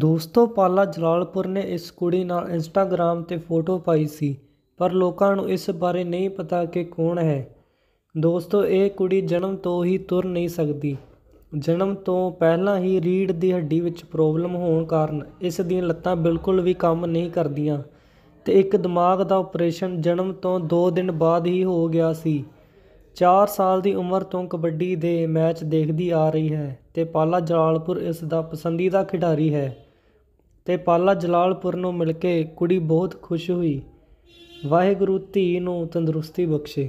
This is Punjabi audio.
ਦੋਸਤੋ ਪਾਲਾ ਜਲਾਲਪੁਰ ਨੇ ਇਸ ਕੁੜੀ ਨਾਲ ਇੰਸਟਾਗ੍ਰam ਤੇ ਫੋਟੋ ਪਾਈ ਸੀ ਪਰ ਲੋਕਾਂ ਨੂੰ ਇਸ ਬਾਰੇ ਨਹੀਂ ਪਤਾ ਕਿ ਕੌਣ ਹੈ ਦੋਸਤੋ ਇਹ ਕੁੜੀ ਜਨਮ ਤੋਂ ਹੀ ਤੁਰ ਨਹੀਂ ਸਕਦੀ ਜਨਮ ਤੋਂ ਪਹਿਲਾਂ ਹੀ ਰੀੜ ਦੀ ਹੱਡੀ ਵਿੱਚ ਪ੍ਰੋਬਲਮ ਹੋਣ ਕਾਰਨ ਇਸ ਦੀਆਂ ਲੱਤਾਂ ਬਿਲਕੁਲ ਵੀ ਕੰਮ ਨਹੀਂ ਕਰਦੀਆਂ ਤੇ ਇੱਕ ਦਿਮਾਗ ਦਾ ਆਪਰੇਸ਼ਨ ਜਨਮ ਤੋਂ 2 ਦਿਨ ਬਾਅਦ ਹੀ ਹੋ ਗਿਆ ਸੀ 4 ਸਾਲ ਦੀ ਉਮਰ ਤੋਂ ਕਬੱਡੀ ਦੇ ਮੈਚ ਦੇਖਦੀ ਆ ਰਹੀ ਹੈ ਤੇ ਪਾਲਾ ਜਲਾਲਪੁਰ ਇਸ ਦਾ ਪਸੰਦੀਦਾ ਖਿਡਾਰੀ ਹੈ ਤੇ ਪਾਲਾ ਜਲਾਲਪੁਰ ਨੂੰ ਮਿਲ ਕੇ ਕੁੜੀ ਬਹੁਤ ਖੁਸ਼ ਹੋਈ ਵਾਹਿਗੁਰੂ ਧੀ ਨੂੰ ਤੰਦਰੁਸਤੀ ਬਖਸ਼ੇ